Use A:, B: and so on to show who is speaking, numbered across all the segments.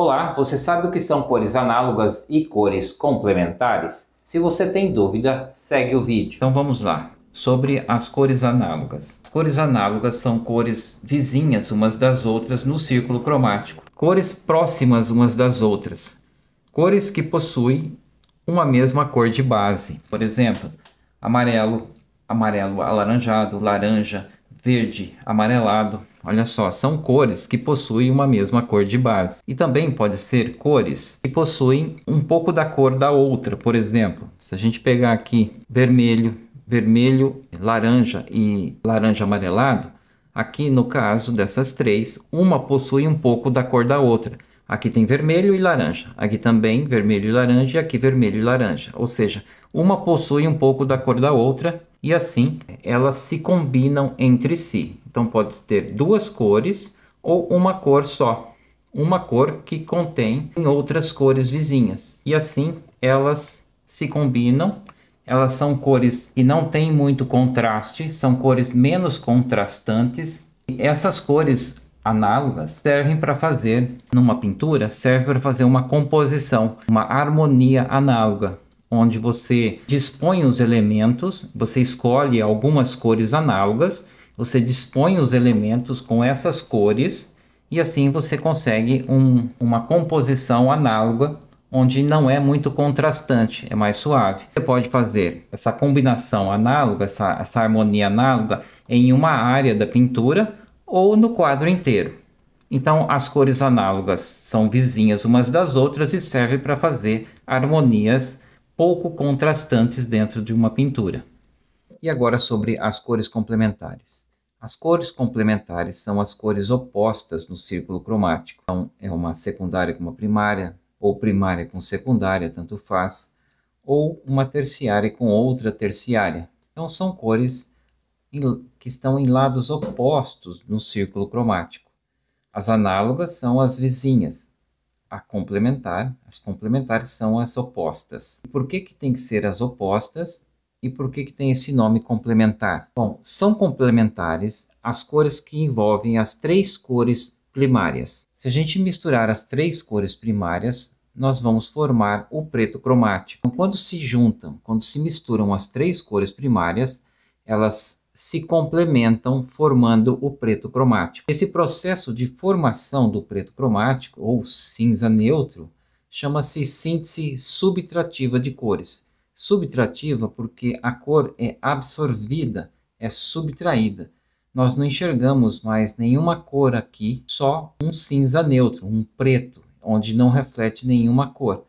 A: Olá, você sabe o que são cores análogas e cores complementares? Se você tem dúvida, segue o vídeo. Então vamos lá, sobre as cores análogas. As cores análogas são cores vizinhas umas das outras no círculo cromático. Cores próximas umas das outras. Cores que possuem uma mesma cor de base. Por exemplo, amarelo, amarelo alaranjado, laranja, verde, amarelado. Olha só, são cores que possuem uma mesma cor de base. E também pode ser cores que possuem um pouco da cor da outra. Por exemplo, se a gente pegar aqui vermelho, vermelho, laranja e laranja amarelado, aqui no caso dessas três, uma possui um pouco da cor da outra. Aqui tem vermelho e laranja, aqui também vermelho e laranja e aqui vermelho e laranja. Ou seja, uma possui um pouco da cor da outra e assim elas se combinam entre si. Então pode ter duas cores ou uma cor só, uma cor que contém outras cores vizinhas. E assim elas se combinam. Elas são cores que não têm muito contraste, são cores menos contrastantes. E essas cores análogas servem para fazer numa pintura, serve para fazer uma composição, uma harmonia análoga onde você dispõe os elementos, você escolhe algumas cores análogas, você dispõe os elementos com essas cores e assim você consegue um, uma composição análoga onde não é muito contrastante, é mais suave. Você pode fazer essa combinação análoga, essa, essa harmonia análoga em uma área da pintura ou no quadro inteiro. Então, as cores análogas são vizinhas umas das outras e servem para fazer harmonias pouco contrastantes dentro de uma pintura. E agora sobre as cores complementares. As cores complementares são as cores opostas no círculo cromático. Então, é uma secundária com uma primária, ou primária com secundária, tanto faz, ou uma terciária com outra terciária. Então, são cores que estão em lados opostos no círculo cromático. As análogas são as vizinhas, a complementar. As complementares são as opostas. por que, que tem que ser as opostas? E por que, que tem esse nome complementar? Bom, são complementares as cores que envolvem as três cores primárias. Se a gente misturar as três cores primárias, nós vamos formar o preto cromático. Então, quando se juntam, quando se misturam as três cores primárias, elas se complementam formando o preto cromático. Esse processo de formação do preto cromático, ou cinza neutro, chama-se síntese subtrativa de cores. Subtrativa porque a cor é absorvida, é subtraída. Nós não enxergamos mais nenhuma cor aqui, só um cinza neutro, um preto, onde não reflete nenhuma cor.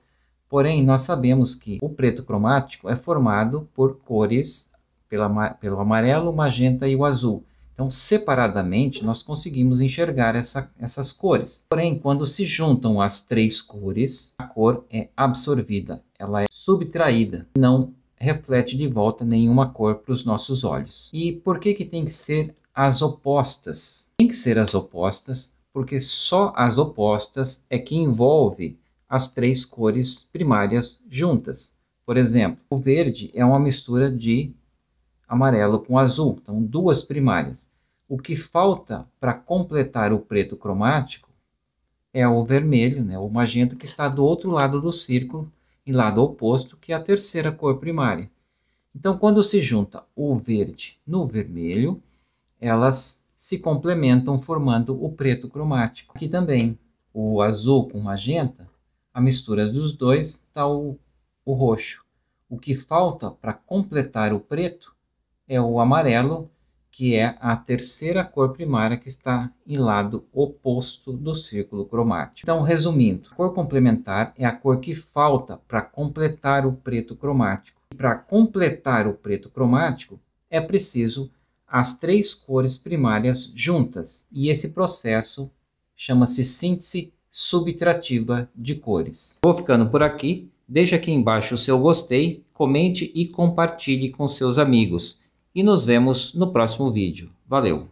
A: Porém, nós sabemos que o preto cromático é formado por cores pela, pelo amarelo, magenta e o azul. Então, separadamente, nós conseguimos enxergar essa, essas cores. Porém, quando se juntam as três cores, a cor é absorvida, ela é subtraída, não reflete de volta nenhuma cor para os nossos olhos. E por que, que tem que ser as opostas? Tem que ser as opostas, porque só as opostas é que envolve as três cores primárias juntas. Por exemplo, o verde é uma mistura de amarelo com azul, então duas primárias. O que falta para completar o preto cromático é o vermelho, né, o magenta que está do outro lado do círculo, em lado oposto, que é a terceira cor primária. Então, quando se junta o verde no vermelho, elas se complementam formando o preto cromático. Aqui também, o azul com magenta, a mistura dos dois dá tá o, o roxo. O que falta para completar o preto é o amarelo, que é a terceira cor primária que está em lado oposto do círculo cromático. Então, resumindo, a cor complementar é a cor que falta para completar o preto cromático. E para completar o preto cromático, é preciso as três cores primárias juntas, e esse processo chama-se síntese subtrativa de cores. Vou ficando por aqui. Deixe aqui embaixo o seu gostei, comente e compartilhe com seus amigos e nos vemos no próximo vídeo. Valeu!